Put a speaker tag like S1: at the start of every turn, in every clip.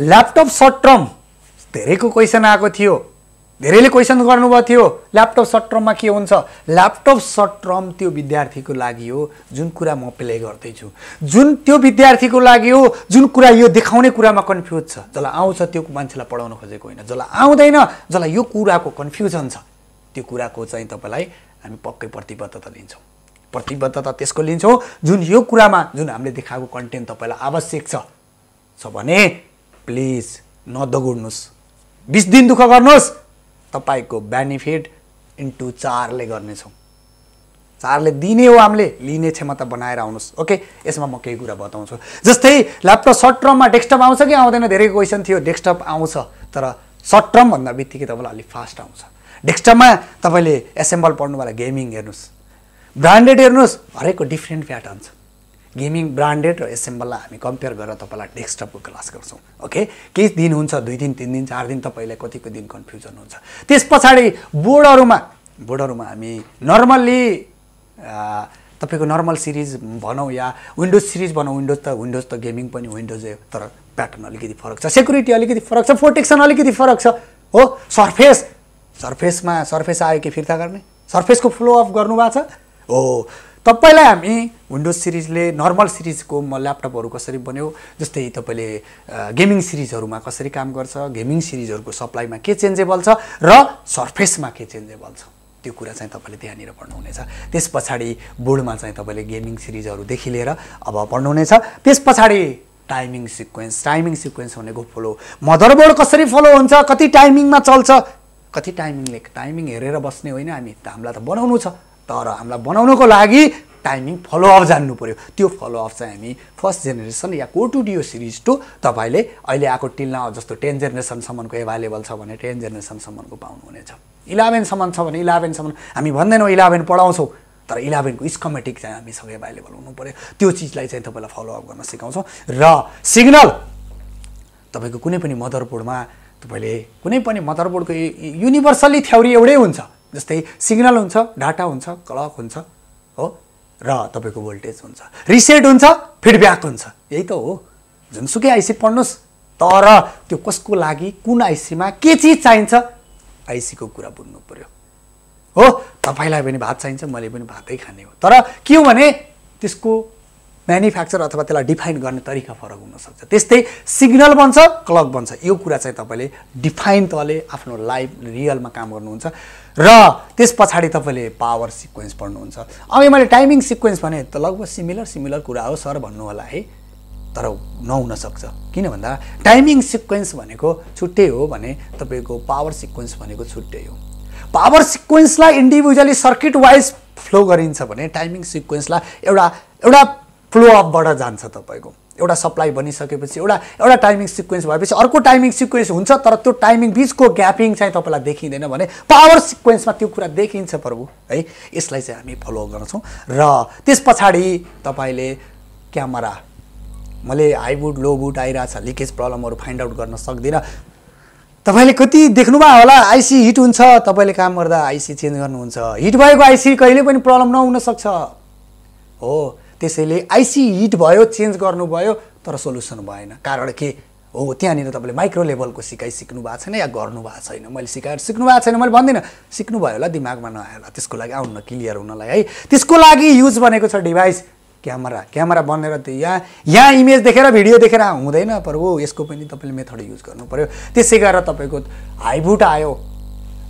S1: Laptop short term धेरैको question आएको थियो धेरैले क्वेसन गर्नुभएको थियो ल्यापटप सर्ट टर्ममा के हुन्छ ल्यापटप सर्ट टर्म त्यो विद्यार्थीको लागि हो जुन कुरा म प्ले गर्दैछु जुन त्यो विद्यार्थीको लागि हो जुन कुरा यो देखाउने कुरामा कन्फ्युज छ जसलाई आउँछ त्यो मान्छेलाई पढाउन खोजेको होइन जसलाई आउँदैन जसलाई यो कुराको कन्फ्युजन छ त्यो कुराको चाहिँ तपाईँलाई हामी पक्कै प्रतिबद्धता लिन्छौँ प्रतिबद्धता त्यसको लिन्छौँ जुन यो कुरामा जुन हामीले देखाएको कन्टेन्ट तपाईँलाई आवश्यक छ भने प्लिज नदगुड्नुहोस् बिस दिन दुःख गर्नुहोस् तपाईँको बेनिफिट इन्टु चारले गर्नेछौँ चारले दिने हो हामीले लिने क्षमता बनाएर आउनुहोस् ओके यसमा म केही कुरा बताउँछु जस्तै ल्यापटप सर्ट टर्ममा डेस्कटप आउँछ कि आउँदैन धेरै क्वेसन थियो डेस्कटप आउँछ तर सर्ट टर्म भन्दा बित्तिकै तपाईँलाई अलिक फास्ट आउँछ डेस्कटपमा तपाईँले एसेम्बल पढ्नुभयो गेमिङ हेर्नुहोस् ब्रान्डेड हेर्नुहोस् हरेकको डिफ्रेन्ट प्याटर्न छ गेमिङ ब्रान्डेड र एसेम्बललाई हामी कम्पेयर गरेर तपाईँलाई डेस्कटपको क्लास गर्छौँ ओके केही दिन हुन्छ दुई दिन तिन दिन चार दिन तपाईँलाई कतिको दिन कन्फ्युजन हुन्छ त्यस पछाडि बोर्डहरूमा बोर्डहरूमा हामी नर्मल्ली तपाईँको नर्मल सिरिज भनौँ या विन्डोज सिरिज भनौँ विन्डोज त विन्डोज त गेमिङ पनि विन्डोज तर प्याटर्न अलिकति फरक छ सेक्युरिटी अलिकति फरक छ प्रोटेक्सन अलिकति फरक छ हो सर्फेस सर्फेसमा सर्फेस आयो कि फिर्ता गर्ने सर्फेसको फ्लो अफ गर्नु छ हो तपाईँलाई हामी विन्डोज सिरिजले नर्मल सिरिजको म ल्यापटपहरू कसरी बन्यो जस्तै तपाईँले गेमिङ सिरिजहरूमा कसरी काम गर्छ गेमिङ सिरिजहरूको सप्लाईमा के चेन्जेबल छ र सर्फेसमा के चेन्जेबल छ त्यो कुरा चाहिँ तपाईँले त्यहाँनिर पढ्नुहुनेछ त्यस पछाडि बोर्डमा चाहिँ तपाईँले गेमिङ सिरिजहरूदेखि लिएर अब पढ्नुहुनेछ त्यस पछाडि टाइमिङ सिक्वेन्स टाइमिङ सिक्वेन्स भनेको फलो मदरबोर्ड कसरी फलो हुन्छ कति टाइमिङमा चल्छ कति टाइमिङले टाइमिङ हेरेर बस्ने होइन हामी त हामीलाई त बनाउनु छ तर हामीलाई बनाउनको लागि टाइमिङ फलोअप जान्नु पऱ्यो त्यो फलोअप चाहिँ हामी फर्स्ट जेनेरेसन या को टु सिरिज टू तपाईँले अहिले आएको टिल्ला जस्तो टेन जेनेरेसनसम्मको एभाइलेबल छ भने टेन जेनेरेसनसम्मको पाउनुहुनेछ इलेभेनसम्म छ भने इलेभेनसम्म हामी भन्दैनौँ इलेभेन पढाउँछौँ तर इलेभेनको स्कमेटिक चाहिँ हामी सबै एभाइलेबल हुनु पऱ्यो त्यो चिजलाई चाहिँ तपाईँलाई फलोअप गर्न सिकाउँछौँ र सिग्नल तपाईँको कुनै पनि मदरबोर्डमा तपाईँले कुनै पनि मदरबोर्डको युनिभर्सल्ली थ्योरी एउटै हुन्छ जस्तै सिग्नल हुन्छ डाटा हुन्छ क्लक हुन्छ हो र तपाईँको भोल्टेज हुन्छ रिसेट हुन्छ फिडब्याक हुन्छ यही त हो जुनसुकै आइसी पढ्नुहोस् तर त्यो कसको लागि कुन आइसीमा के चिज चाहिन्छ आइसीको कुरा बुझ्नु पऱ्यो हो तपाईँलाई पनि भात चाहिन्छ मैले पनि भातै खाने हो तर के हो भने त्यसको म्यानुफ्याक्चर अथवा त्यसलाई डिफाइन गर्ने तरिका फरक हुनसक्छ त्यस्तै सिग्नल बन्छ क्लक बन्छ यो कुरा चाहिँ तपाईँले डिफाइन तले आफ्नो लाइफ रियलमा काम गर्नुहुन्छ र त्यस पछाडि तपाईँले पावर सिक्वेन्स पढ्नुहुन्छ अब मैले टाइमिङ सिक्वेन्स भने त लगभग सिमिलर सिमिलर कुरा हो सर भन्नु होला है तर नहुनसक्छ किन भन्दा टाइमिङ सिक्वेन्स भनेको छुट्टै हो भने तपाईँको पावर सिक्वेन्स भनेको छुट्टै हो पावर सिक्वेन्सलाई इन्डिभिजुअली सर्किट वाइज फ्लो गरिन्छ भने टाइमिङ सिक्वेन्सलाई एउटा एउटा फ्लो अपबाट जान्छ तपाईँको एउटा सप्लाई बनिसकेपछि एउटा एउटा टाइमिङ सिक्वेन्स भएपछि अर्को टाइमिङ सिक्वेन्स हुन्छ तर त्यो टाइमिङ बिचको ग्यापिङ चाहिँ तपाईँलाई देखिँदैन भने पावर सिक्वेन्समा त्यो कुरा देखिन्छ प्रभु है यसलाई चाहिँ हामी फलो गर्छौँ र त्यस पछाडि तपाईँले क्यामेरा मैले हाइवुड लोवुड छ लिकेज प्रब्लमहरू फाइन्ड आउट गर्न सक्दिनँ तपाईँले कति देख्नुभयो होला आइसी हिट हुन्छ तपाईँले काम गर्दा आइसी चेन्ज गर्नुहुन्छ हिट भएको आइसी कहिले पनि प्रब्लम नहुनसक्छ हो त्यसैले आइसी हिट भयो चेन्ज गर्नुभयो तर सोल्युसन भएन कारण के हो त्यहाँनिर तपाईँले माइक्रो लेभलको सिकाइ सिक्नु भएको छैन या गर्नु भएको छैन मैले सिकाएर सिक्नु भएको छैन मैले भन्दिनँ सिक्नु भयो होला दिमागमा नआयो होला त्यसको लागि आउन क्लियर हुनलाई है त्यसको लागि युज भनेको छ डिभाइस क्यामेरा क्यामेरा बनेर त्यो यहाँ यहाँ इमेज देखेर भिडियो देखेर हुँदैन पर यसको पनि तपाईँले मेथड युज गर्नु पऱ्यो त्यसै गरेर तपाईँको हाइबुट आयो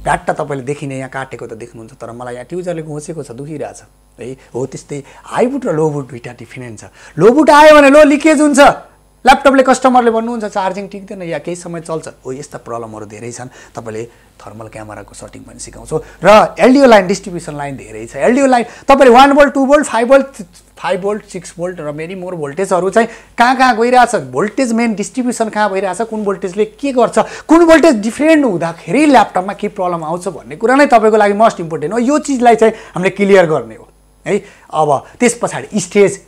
S1: डाटा तपाईँले देखिने यहाँ काटेको त देख्नुहुन्छ तर मलाई यहाँ ट्युजरले घोसेको छ दुखिरहेछ है हो त्यस्तै हाइबुट र लोबुट दुइटा डिफिनेन्ट छ बुट आयो भने लो लिकेज हुन्छ ल्यापटपले कस्टमरले भन्नुहुन्छ चार्जिङ टिक्दैन या केही समय चल्छ हो यस्ता प्रब्लमहरू धेरै छन् तपाईँले थर्मल क्यामेराको सटिङ पनि सिकाउँछौँ र एलडिओ लाइन डिस्ट्रिब्युसन लाइन धेरै छ एलडिओ लाइन तपाईँले one volt two volt five volt five volt six volt र मेनी मोर भोल्टेजहरू चाहिँ कहाँ कहाँ गइरहेछ भोल्टेज मेन डिस्ट्रिब्युसन कहाँ भइरहेछ कुन भोल्टेजले के गर्छ कुन भोल्टेज डिफ्रेन्ट हुँदाखेरि ल्यापटपमा के प्रब्लम आउँछ भन्ने कुरा नै तपाईँको लागि मोस्ट इम्पोर्टेन्ट हो यो चिजलाई चाहिँ हामीले क्लियर गर्ने हो है अब त्यस पछाडि स्टेज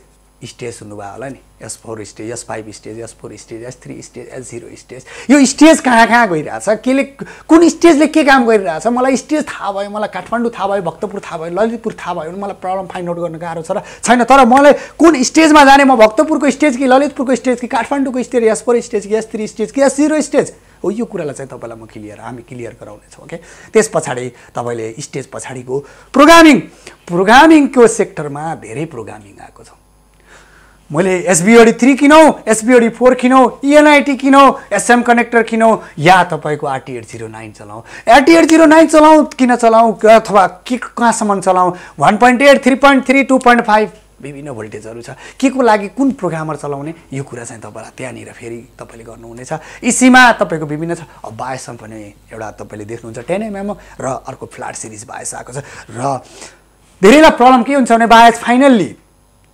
S1: स्टेज हुनुभयो होला नि S four stage S five stage S four stage S three stage S zero stage यो स्टेज कहाँ कहाँ गइरहेछ केले कुन स्टेजले के काम गरिरहेछ मलाई स्टेज थाहा भयो मलाई काठमाडौँ थाहा भयो भक्तपुर थाहा भयो ललितपुर थाहा भयो भने मलाई प्रब्लम फाइन्ड आउट गर्न गाह्रो छ र छैन तर मलाई कुन स्टेजमा जाने म भक्तपुरको स्टेज कि ललितपुरको स्टेज कि काठमाडौँको स्टेज एस फोर स्टेज कि एस थ्री स्टेज कि एस जिरो स्टेज हो यो कुरालाई चाहिँ तपाईँलाई म क्लियर हामी क्लियर गराउनेछौँ ओके त्यस पछाडि तपाईँले स्टेज पछाडिको प्रोग्रामिङ प्रोग्रामिङको सेक्टरमा धेरै प्रोग्रामिङ आएको छ मैले एसबिओडी थ्री किनौँ एसबिओडी फोर किनौँ इएनआइटी किनौँ एसएम कनेक्टर किनौँ या तपाईँको आरटिएट जिरो नाइन चलाउँ आरटिएट जिरो नाइन चलाउँ किन चलाउँ अथवा के कहाँसम्म चलाउँ one point eight three point three two point five विभिन्न भोल्टेजहरू छ के को लागि कुन प्रोग्रामर चलाउने यो कुरा चाहिँ तपाईँलाई त्यहाँनिर फेरि तपाईँले गर्नुहुनेछ इसीमा तपाईँको विभिन्न छ अब बायसम पनि एउटा तपाईँले देख्नुहुन्छ टेन एमएम र अर्को फ्ल्याट सिरिज बायस आएको छ र धेरैलाई प्रब्लम के हुन्छ भने बायस फाइनल्ली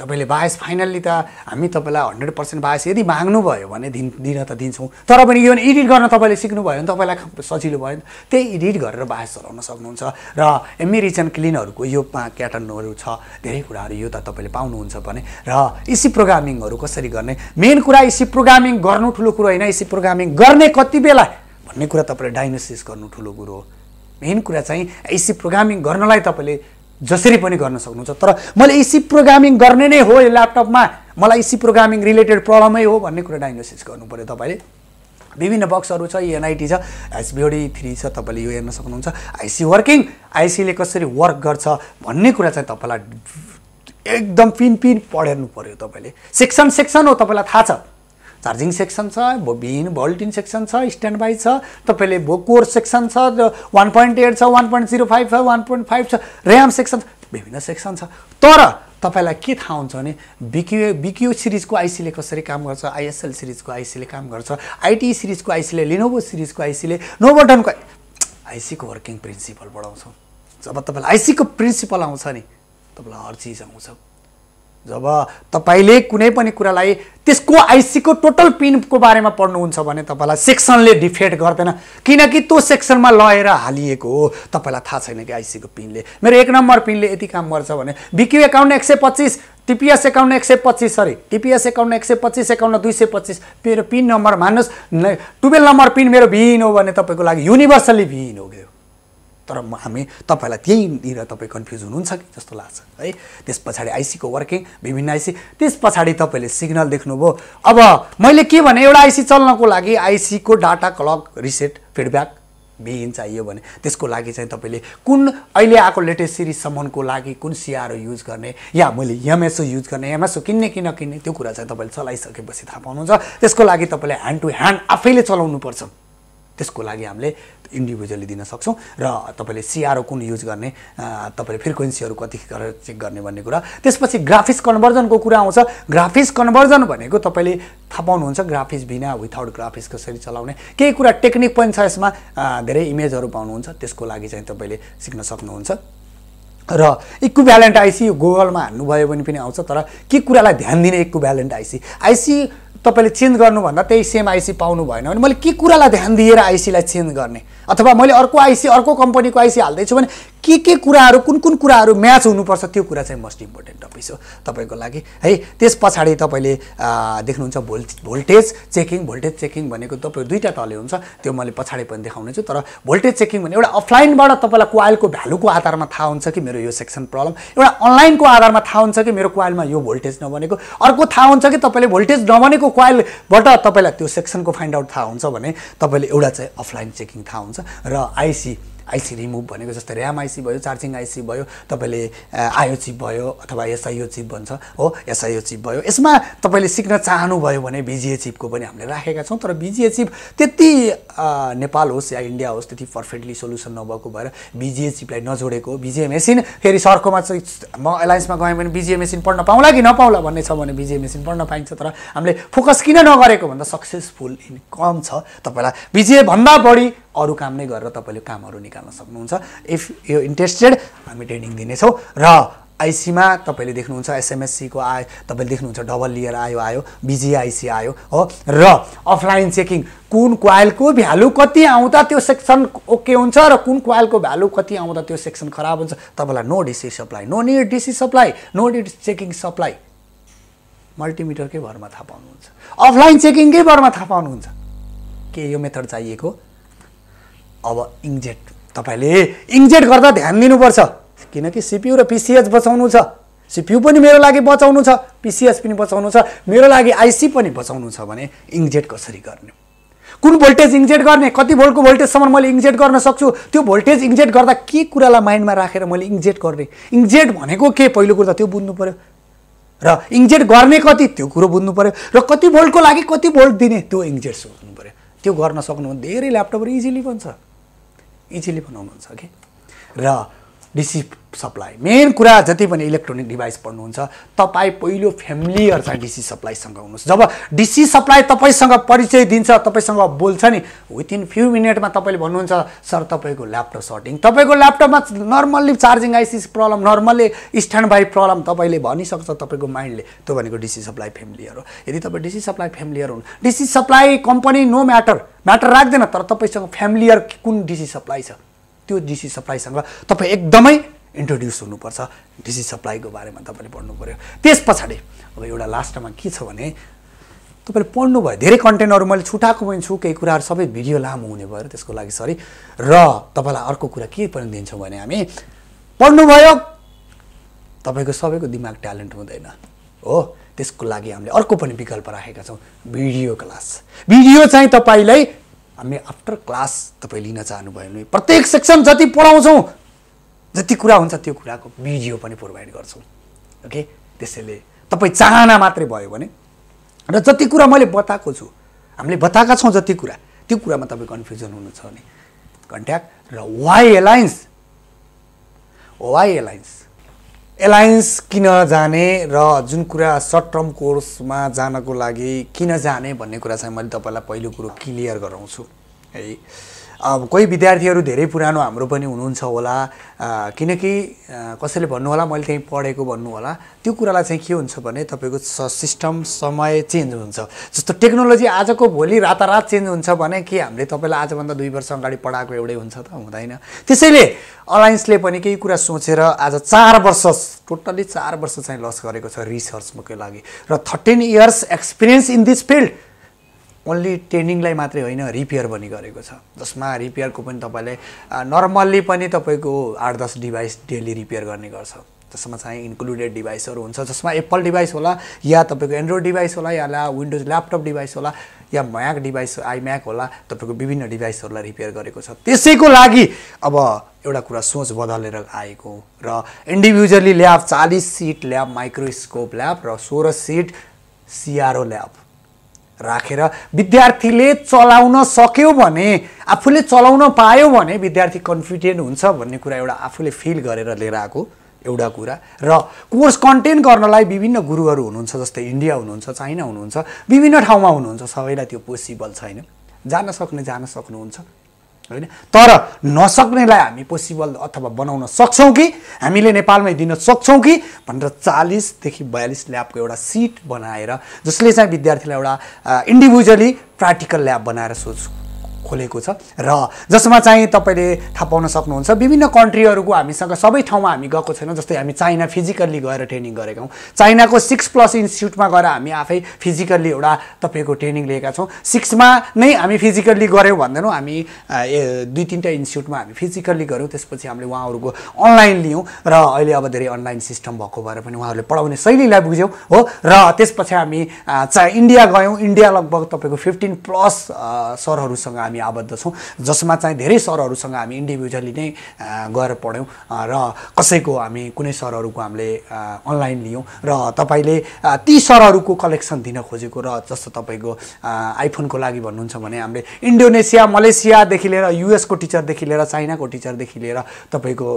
S1: तपाईँले बायस फाइनल्ली त हामी तपाईँलाई हन्ड्रेड पर्सेन्ट बायस यदि माग्नुभयो भने दिन दिन त दिन्छौँ तर पनि यो एडिट गर्न तपाईँले सिक्नुभयो भने तपाईँलाई सजिलो भयो नि त्यही एडिट गरेर बायस चलाउन सक्नुहुन्छ र एमए क्लिनहरूको यो क्याटनहरू छ धेरै कुराहरू यो त तपाईँले पाउनुहुन्छ भने र इसी प्रोग्रामिङहरू कसरी गर्ने मेन कुरा इसी प्रोग्रामिङ गर्नु ठुलो कुरो होइन इसी प्रोग्रामिङ गर्ने कति बेला भन्ने कुरा तपाईँले डायग्नोसिस गर्नु ठुलो कुरो हो मेन कुरा चाहिँ इसी प्रोग्रामिङ गर्नलाई तपाईँले जसरी पनि गर्न सक्नुहुन्छ तर मैले इसी प्रोग्रामिङ गर्ने नै हो यो ल्यापटपमा मलाई इसी प्रोग्रामिङ रिलेटेड प्रब्लमै हो भन्ने कुरा डायग्नोसिस गर्नु पऱ्यो तपाईँले विभिन्न बक्सहरू छ एनआइटी छ एसबिओडी थ्री छ तपाईँले यो हेर्न सक्नुहुन्छ आइसी वर्किङ आइसीले कसरी वर्क गर्छ भन्ने कुरा चाहिँ तपाईँलाई एकदम पिन पिन पढेर्नु पऱ्यो तपाईँले सेक्सन सेक्सन हो तपाईँलाई थाहा छ चार्जिङ सेक्सन छ भिन भोल्टिन सेक्सन छ स्ट्यान्ड बाई छ तपाईँले भो कोर सेक्सन छ वान पोइन्ट एट छ वान पोइन्ट जिरो फाइभ छ वान पोइन्ट फाइभ छ ऱ्याम सेक्सन छ विभिन्न सेक्सन छ तर तपाईँलाई के थाहा हुन्छ भने बिक्यु बिक्यु सिरिजको आइसीले कसरी काम गर्छ आइएसएल सिरिजको आइसीले काम गर्छ आइटी सिरिजको आइसीले लिनोभो सिरिजको आइसीले बटनको आइसीको वर्किङ प्रिन्सिपल बढाउँछौँ जब तपाईँलाई आइसीको प्रिन्सिपल आउँछ नि तपाईँलाई हर चिज आउँछ जब तपाईँले कुनै पनि कुरालाई त्यसको आइसीको टोटल पिनको बारेमा पढ्नुहुन्छ भने तपाईँलाई सेक्सनले डिफेक्ट गर्दैन किनकि त्यो सेक्सनमा लगेर हालिएको हो तपाईँलाई थाहा छैन कि आइसीको पिनले मेरो एक नम्बर पिनले यति काम गर्छ भने बिक्यू एकाउन्ट एक सय पच्चिस टिपिएस एकाउन्ट एक सय पच्चिस सरी टिपिएस एकाउन्ट एक सय पच्चिस एकाउन्ट दुई सय पच्चिस मेरो पिन नम्बर मान्नुहोस् टुवेल्भ नम्बर पिन मेरो भिन हो भने तपाईँको लागि युनिभर्सली भिन हो तर म हामी तपाईँलाई त्यहीँनिर तपाईँ कन्फ्युज हुनुहुन्छ कि जस्तो लाग्छ है त्यस पछाडि आइसीको वर्किङ विभिन्न आइसी त्यस पछाडि तपाईँले सिग्नल देख्नुभयो अब मैले के भने एउटा आइसी चल्नको लागि आइसीको data clock reset feedback begin चाहियो भने त्यसको लागि चाहिँ तपाईँले कुन अहिले आएको लेटेस्ट सिरिजसम्मको लागि कुन सिआरओ युज गर्ने या मैले एमएसओ युज गर्ने एमएसओ किन्ने कि नकिन्ने त्यो कुरा चाहिँ तपाईँले चलाइसकेपछि थाहा पाउनुहुन्छ त्यसको लागि तपाईँले ह्यान्ड टु ह्यान्ड आफैले चलाउनुपर्छ त्यसको लागि हामीले इन्डिभिजुअली दिन सक्छौँ र तपाईँले सिआरओ कुन युज गर्ने तपाईँले फ्रिक्वेन्सीहरू कति चेक गर्ने भन्ने कुरा त्यसपछि ग्राफिक्स कन्भर्जनको कुरा आउँछ ग्राफिक्स कन्भर्जन भनेको तपाईँले थाहा पाउनुहुन्छ ग्राफिक्स बिना विथआउट ग्राफिक्स कसरी चलाउने केही कुरा टेक्निक पनि छ यसमा धेरै इमेजहरू पाउनुहुन्छ त्यसको लागि चाहिँ तपाईँले सिक्न सक्नुहुन्छ र ब्यालेन्ट आइसी गुगलमा हान्नुभयो भने पनि आउँछ तर के कुरालाई ध्यान दिने ब्यालेन्ट आइसी आइसी तपाईँले चेन्ज गर्नुभन्दा त्यही सेम आइसी पाउनु भएन भने मैले के कुरालाई ध्यान दिएर आइसीलाई चेन्ज गर्ने अथवा मैले अर्को आइसी अर्को कम्पनीको आइसी हाल्दैछु भने के के कुराहरू कुन कुन कुराहरू म्याच हुनुपर्छ त्यो कुरा चाहिँ मोस्ट इम्पोर्टेन्ट टपिक हो तपाईँको लागि है त्यस पछाडि तपाईँले देख्नुहुन्छ भोल् भोल्टेज चेकिङ भोल्टेज चेकिङ भनेको तपाईँको दुईवटा तले हुन्छ त्यो मैले पछाडि पनि देखाउने छु तर भोल्टेज चेकिङ भने एउटा अफलाइनबाट तपाईँलाई कोइलको भ्यालुको आधारमा थाहा हुन्छ कि मेरो यो सेक्सन प्रब्लम एउटा अनलाइनको आधारमा थाहा हुन्छ कि मेरो कोइलमा यो भोल्टेज नबनेको अर्को थाहा हुन्छ कि तपाईँले भोल्टेज नबनेको कोइलबाट तपाईँलाई त्यो सेक्सनको फाइन्ड आउट थाहा हुन्छ भने तपाईँले एउटा चाहिँ अफलाइन चेकिङ थाहा हुन्छ र आइसी आइसी रिमुभ भनेको जस्तै ऱ्याम आइसी भयो चार्जिङ आइसी भयो तपाईँले आयो चिप भयो अथवा एसआइओ चिप भन्छ हो एसआइओ चिप भयो यसमा तपाईँले सिक्न चाहनुभयो भने बिजिए चिपको पनि हामीले राखेका छौँ तर बिजिए चिप त्यति नेपाल होस् या इन्डिया होस् त्यति पर्फेक्टली सोल्युसन नभएको भएर बिजिए चिपलाई नजोडेको बिजिए मेसिन फेरि सर्कोमा चाहिँ म एलायन्समा गएँ भने बिजिए मेसिन पढ्न पाउँला कि नपाउँला भन्ने छ भने बिजिए मेसिन पढ्न पाइन्छ तर हामीले फोकस किन नगरेको भन्दा सक्सेसफुल इन कम छ तपाईँलाई बिजिए भन्दा बढी अरू काम नै गरेर तपाईँले कामहरू निकाल्न सक्नुहुन्छ इफ यो इन्ट्रेस्टेड हामी ट्रेनिङ दिनेछौँ र आइसीमा तपाईँले देख्नुहुन्छ एसएमएससीको आयो तपाईँले देख्नुहुन्छ डबल लिएर आयो आयो बिजिआइसी आयो हो र अफलाइन चेकिङ कुन क्वाइलको भ्यालु कति आउँदा त्यो सेक्सन ओके हुन्छ र कुन क्वाइलको भ्यालु कति आउँदा त्यो सेक्सन खराब हुन्छ तपाईँलाई no DC supply no need DC supply no did checking supply मल्टिमिटरकै भरमा थाहा पाउनुहुन्छ अफलाइन चेकिङकै भरमा थाहा पाउनुहुन्छ के यो मेथड चाहिएको अब इङ्जेट तपाईँले इङ्जेट गर्दा ध्यान दिनुपर्छ किनकि सिपियु र पिसिएच बचाउनु छ सिपियु पनि मेरो लागि बचाउनु छ पिसिएच पनि बचाउनु छ मेरो लागि आइसी पनि बचाउनु छ भने इङ्जेट कसरी गर्ने कुन भोल्टेज इन्जेक्ट गर्ने कति भोल्टको भोल्टेजसम्म मैले इन्जेक्ट गर्न सक्छु त्यो भोल्टेज इन्जेक्ट गर्दा के कुरालाई माइन्डमा राखेर मैले इन्जेक्ट गर्ने इन्जेक्ट भनेको के पहिलो कुरो त त्यो बुझ्नु पऱ्यो र इन्जेक्ट गर्ने कति त्यो कुरो बुझ्नु पऱ्यो र कति भोल्टको लागि कति भोल्ट दिने त्यो इन्जेक्ट सोध्नु पऱ्यो त्यो गर्न सक्नु भने धेरै ल्यापटपहरू इजिली बन्छ इजिली बनाउनुहुन्छ कि र डिसी सप्लाई मेन कुरा जति पनि इलेक्ट्रोनिक डिभाइस पढ्नुहुन्छ तपाईँ पहिलो फ्यामिलियर चाहिँ डिसी सप्लाईसँग हुनुहोस् जब डिसी सप्लाई तपाईँसँग परिचय दिन्छ तपाईँसँग बोल्छ नि विदिन फ्यु मिनटमा तपाईँले भन्नुहुन्छ सर तपाईँको ल्यापटप सर्टिङ तपाईँको ल्यापटपमा normally charging ICs problem normally standby problem तपाईँले भनिसक्छ तपाईँको माइन्डले त्यो भनेको डिसी सप्लाई फ्यामिलियर हो यदि तपाईँ डिसी सप्लाई फ्यामिलियर हुनु DC supply company no matter matter राख्दैन तर तपाईँसँग फ्यामिलियर कुन डिसी सप्लाई छ त्यो डिसी सप्लाईसँग तपाईँ एकदमै इन्ट्रोड्युस हुनुपर्छ डिसी सप्लाईको बारेमा तपाईँले पढ्नु पऱ्यो त्यस पछाडि अब एउटा लास्टमा के छ भने तपाईँले पढ्नुभयो धेरै कन्टेन्टहरू मैले छुट्याएको पनि छु केही कुराहरू सबै भिडियो लामो हुने भयो त्यसको लागि सरी र तपाईँलाई अर्को कुरा के पनि दिन्छौँ भने हामी पढ्नुभयो तपाईँको सबैको दिमाग ट्यालेन्ट हुँदैन हो त्यसको लागि हामीले अर्को पनि विकल्प राखेका छौँ भिडियो क्लास भिडियो चाहिँ तपाईँलाई हामी आफ्टर क्लास तपाईँ लिन चाहनुभयो भने प्रत्येक सेक्सन जति पढाउँछौँ जति कुरा हुन्छ त्यो कुराको भिडियो पनि प्रोभाइड गर्छौँ ओके त्यसैले तपाईँ चाहना मात्रै भयो भने र जति कुरा मैले बताएको छु हामीले बताएका छौँ जति कुरा त्यो कुरामा तपाईँ कन्फ्युजन हुनु छ भने कन्ट्याक्ट र Y alliance Y alliance alliance किन जाने र जुन कुरा सर्ट टर्म कोर्समा जानको लागि किन जाने भन्ने कुरा चाहिँ मैले तपाईँलाई पहिलो कुरो क्लियर गराउँछु है अब कोही विद्यार्थीहरू धेरै पुरानो हाम्रो पनि हुनुहुन्छ होला किनकि कसैले भन्नुहोला मैले त्यहीँ पढेको भन्नु होला त्यो कुरालाई चाहिँ के हुन्छ भने तपाईँको स सिस्टम समय चेन्ज हुन्छ जस्तो टेक्नोलोजी आजको भोलि रातारात चेन्ज हुन्छ भने के हामीले तपाईँलाई आजभन्दा दुई वर्ष अगाडि पढाएको एउटै हुन्छ त हुँदैन त्यसैले अलायन्सले पनि केही कुरा सोचेर आज चार वर्ष टोटल्ली चार वर्ष चाहिँ लस गरेको छ रिसर्चको लागि र thirteen years experience in this field only ट्रेनिङलाई मात्रै होइन रिपेयर पनि गरेको छ जसमा रिपेयरको पनि तपाईँलाई नर्मल्ली पनि तपाईँको आठ दस डिभाइस डेली रिपेयर गर्ने गर्छ जसमा चाहिँ इन्क्लुडेड डिभाइसहरू हुन्छ जसमा एप्पल डिभाइस होला या तपाईँको एन्ड्रोइड डिभाइस होला या विन्डोज ल्यापटप डिभाइस होला या म्याक डिभाइस आइम्याक होला तपाईँको विभिन्न डिभाइसहरूलाई रिपेयर गरेको छ त्यसैको लागि अब एउटा कुरा सोच बदलेर आएको र इन्डिभिजुअली ल्याब चालिस सिट ल्याब माइक्रोस्कोप ल्याब र सोह्र सिट सिआरओ ल्याब राखेर रा। विद्यार्थीले चलाउन सक्यो भने आफूले चलाउन पायो भने विद्यार्थी कन्फिडेन्ट हुन्छ भन्ने कुरा एउटा आफूले फिल गरेर लिएर आएको एउटा कुरा र कोर्स कन्टेन्ट गर्नलाई विभिन्न गुरुहरू हुनुहुन्छ जस्तै इन्डिया हुनुहुन्छ चाइना हुनुहुन्छ विभिन्न ठाउँमा हुनुहुन्छ सबैलाई त्यो पोसिबल छैन जान सक्ने जान सक्नुहुन्छ होइन तर नसक्नेलाई हामी पोसिबल अथवा बनाउन सक्छौँ कि हामीले नेपालमै दिन सक्छौँ कि भनेर चालिसदेखि बयालिस ल्याबको एउटा सिट बनाएर जसले चाहिँ विद्यार्थीलाई एउटा इन्डिभिजुअली प्र्याक्टिकल ल्याब बनाएर सोच्छौँ खोलेको छ र जसमा चाहिँ तपाईँले थाहा पाउन सक्नुहुन्छ विभिन्न कन्ट्रीहरूको हामीसँग सबै ठाउँमा हामी गएको छैनौँ जस्तै हामी चाइना फिजिकल्ली गएर ट्रेनिङ गरेका हौँ चाइनाको सिक्स प्लस इन्स्टिच्युटमा गएर हामी आफै फिजिकल्ली एउटा तपाईँको ट्रेनिङ लिएका छौँ सिक्समा नै हामी फिजिकल्ली गऱ्यौँ भन्दैनौँ हामी दुई तिनवटा इन्स्टिच्युटमा हामी फिजिकल्ली गऱ्यौँ त्यसपछि हामीले उहाँहरूको अनलाइन लियौँ र अहिले अब धेरै अनलाइन सिस्टम भएको भएर पनि उहाँहरूले पढाउने शैलीलाई बुझ्यौँ हो र त्यसपछि हामी चा इन्डिया गयौँ इन्डिया लगभग तपाईँको फिफ्टिन प्लस सरहरूसँग हामी आबद्ध छौँ जसमा चाहिँ धेरै सरहरूसँग हामी इन्डिभिजुअली नै गएर पढ्यौँ र कसैको हामी कुनै सरहरूको हामीले अनलाइन लियौँ र तपाईँले ती सरहरूको कलेक्सन दिन खोजेको र जस्तो तपाईँको आइफोनको लागि भन्नुहुन्छ भने हामीले इन्डोनेसिया मलेसियादेखि लिएर युएसको टिचरदेखि लिएर चाइनाको टिचरदेखि लिएर तपाईँको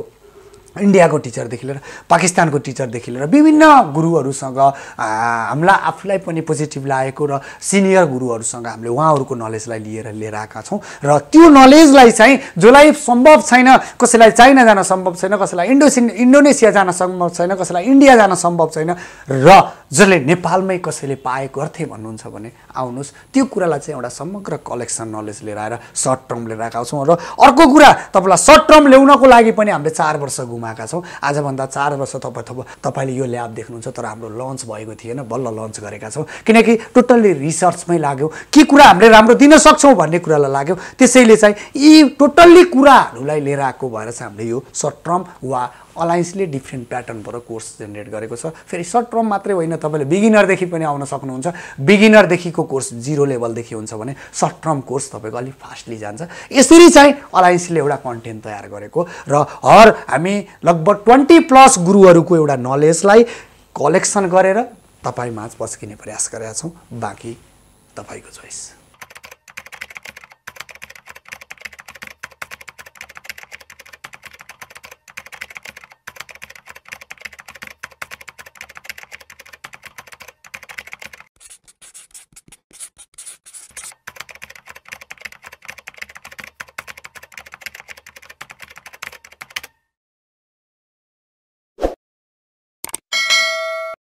S1: इन्डियाको टिचरदेखि लिएर पाकिस्तानको टिचरदेखि लिएर विभिन्न गुरुहरूसँग हामीलाई आफूलाई पनि पोजिटिभ लागेको र सिनियर गुरुहरूसँग हामीले उहाँहरूको नलेजलाई लिएर लिएर आएका छौँ र त्यो नलेजलाई चाहिँ जसलाई सम्भव छैन कसैलाई चाइना जान सम्भव छैन कसैलाई इन्डोसि इन्डोनेसिया जान सम्भव छैन कसैलाई इन्डिया जान सम्भव छैन र जसले नेपालमै कसैले पाएको गर्थे भन्नुहुन्छ भने आउनुहोस् त्यो कुरालाई चाहिँ एउटा समग्र कलेक्सन नलेज लिएर आएर सर्ट टर्म लिएर आएका छौँ र अर्को कुरा तपाईँलाई सर्ट टर्म ल्याउनको लागि पनि हामीले चार वर्ष घुमाएका छौँ आजभन्दा चार वर्ष तपाईँ थप तपाईँले यो ल्याब देख्नुहुन्छ तर हाम्रो लन्च भएको थिएन बल्ल लन्च गरेका छौँ किनकि टोटल्ली रिसर्चमै लाग्यो के कुरा हामीले राम्रो दिन सक्छौँ भन्ने कुरालाई लाग्यो त्यसैले चाहिँ यी टोटल्ली कुराहरूलाई लिएर आएको भएर चाहिँ हामीले यो सर्ट टर्म वा अलायन्सले डिफ्रेन्ट प्याटर्नबाट कोर्स जेनेरेट गरेको छ फेरि सर्ट टर्म मात्रै होइन तपाईँले बिगिनरदेखि पनि आउन सक्नुहुन्छ बिगिनरदेखिको कोर्स जिरो लेभलदेखि हुन्छ भने सर्ट टर्म कोर्स तपाईँको अलिक फास्टली जान्छ यसरी चाहिँ अलायन्सले एउटा कन्टेन्ट तयार गरेको र हर हामी लगभग ट्वेन्टी प्लस गुरुहरूको एउटा नलेजलाई कलेक्सन गरेर तपाईँमाझ पस्किने प्रयास गरेका छौँ बाँकी तपाईँको चोइस